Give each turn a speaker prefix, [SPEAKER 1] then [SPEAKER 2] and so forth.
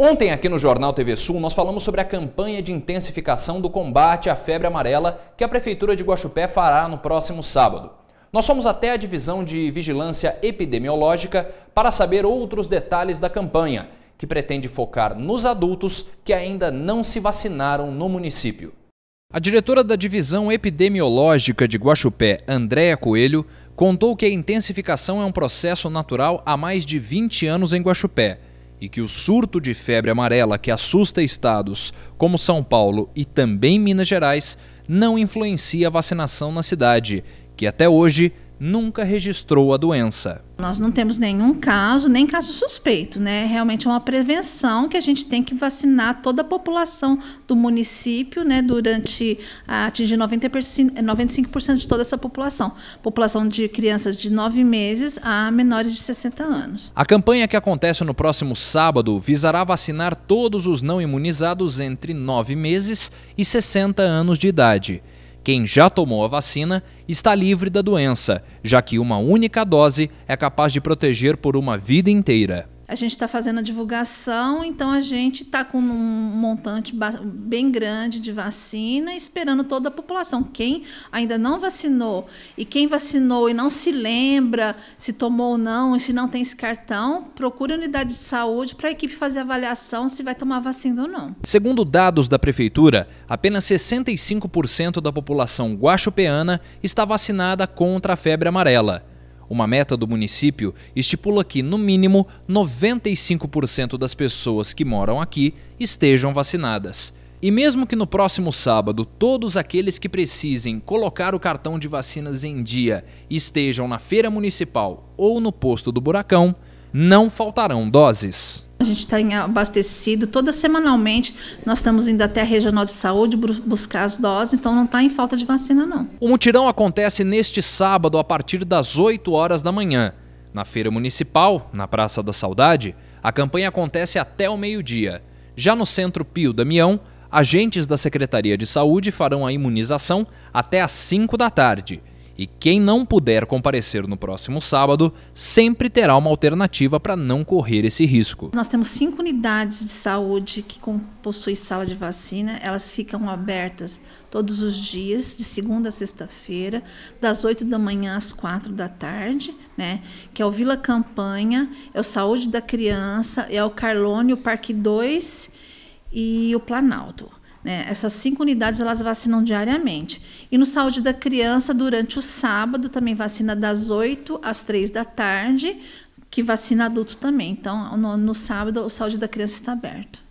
[SPEAKER 1] Ontem, aqui no Jornal TV Sul, nós falamos sobre a campanha de intensificação do combate à febre amarela que a Prefeitura de Guaxupé fará no próximo sábado. Nós fomos até a divisão de vigilância epidemiológica para saber outros detalhes da campanha, que pretende focar nos adultos que ainda não se vacinaram no município. A diretora da divisão epidemiológica de Guaxupé, Andréa Coelho, contou que a intensificação é um processo natural há mais de 20 anos em Guaxupé e que o surto de febre amarela que assusta estados como São Paulo e também Minas Gerais não influencia a vacinação na cidade, que até hoje nunca registrou a doença.
[SPEAKER 2] Nós não temos nenhum caso, nem caso suspeito, né? Realmente é uma prevenção que a gente tem que vacinar toda a população do município, né? Durante ah, atingir 90%, 95% de toda essa população, população de crianças de 9 meses a menores de 60 anos.
[SPEAKER 1] A campanha que acontece no próximo sábado visará vacinar todos os não imunizados entre 9 meses e 60 anos de idade. Quem já tomou a vacina está livre da doença, já que uma única dose é capaz de proteger por uma vida inteira
[SPEAKER 2] a gente está fazendo a divulgação, então a gente está com um montante bem grande de vacina, esperando toda a população. Quem ainda não vacinou e quem vacinou e não se lembra se tomou ou não, e se não tem esse cartão, procure a unidade de saúde para a equipe fazer a avaliação se vai tomar vacina ou não.
[SPEAKER 1] Segundo dados da Prefeitura, apenas 65% da população guaxupeana está vacinada contra a febre amarela. Uma meta do município estipula que, no mínimo, 95% das pessoas que moram aqui estejam vacinadas. E mesmo que no próximo sábado todos aqueles que precisem colocar o cartão de vacinas em dia estejam na feira municipal ou no posto do Buracão, não faltarão doses.
[SPEAKER 2] A gente está abastecido toda semanalmente. Nós estamos indo até a Regional de Saúde buscar as doses, então não está em falta de vacina, não.
[SPEAKER 1] O mutirão acontece neste sábado, a partir das 8 horas da manhã. Na Feira Municipal, na Praça da Saudade, a campanha acontece até o meio-dia. Já no Centro Pio Damião, agentes da Secretaria de Saúde farão a imunização até às 5 da tarde. E quem não puder comparecer no próximo sábado sempre terá uma alternativa para não correr esse risco.
[SPEAKER 2] Nós temos cinco unidades de saúde que possuem sala de vacina, elas ficam abertas todos os dias, de segunda a sexta-feira, das 8 da manhã às 4 da tarde, né? Que é o Vila Campanha, é o Saúde da Criança, é o Carlone, o Parque 2 e o Planalto. Né? Essas cinco unidades elas vacinam diariamente. E no Saúde da Criança, durante o sábado, também vacina das 8 às 3 da tarde, que vacina adulto também. Então, no, no sábado, o Saúde da Criança está aberto.